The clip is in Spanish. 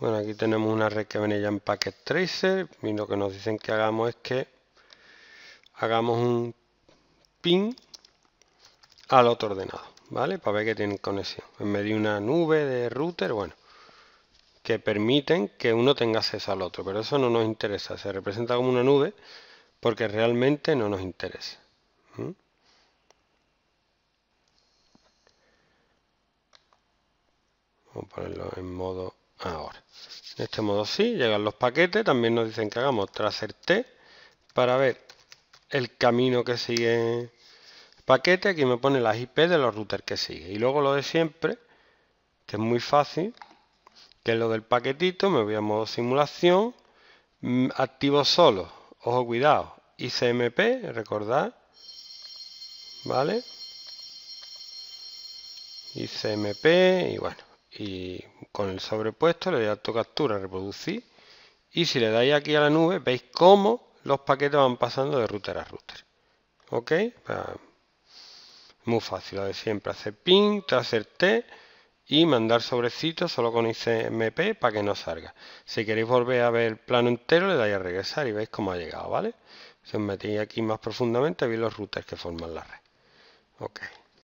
Bueno, aquí tenemos una red que viene ya en Packet Tracer y lo que nos dicen que hagamos es que hagamos un pin al otro ordenado, ¿vale? Para ver que tienen conexión. En medio de una nube de router, bueno, que permiten que uno tenga acceso al otro, pero eso no nos interesa. Se representa como una nube porque realmente no nos interesa. Vamos a ponerlo en modo ahora. De este modo sí, llegan los paquetes, también nos dicen que hagamos tracer T para ver el camino que sigue el paquete. Aquí me pone las IP de los routers que sigue. Y luego lo de siempre, que es muy fácil, que es lo del paquetito, me voy a modo simulación, mm, activo solo, ojo cuidado, ICMP, recordad, ¿vale? ICMP y bueno y con el sobrepuesto le doy auto captura, reproducir y si le dais aquí a la nube veis cómo los paquetes van pasando de router a router. ¿Ok? Muy fácil, lo de siempre, hacer ping, hacer T y mandar sobrecito solo con ICMP para que no salga. Si queréis volver a ver el plano entero le dais a regresar y veis cómo ha llegado, ¿vale? Si os metéis aquí más profundamente veis los routers que forman la red. Ok.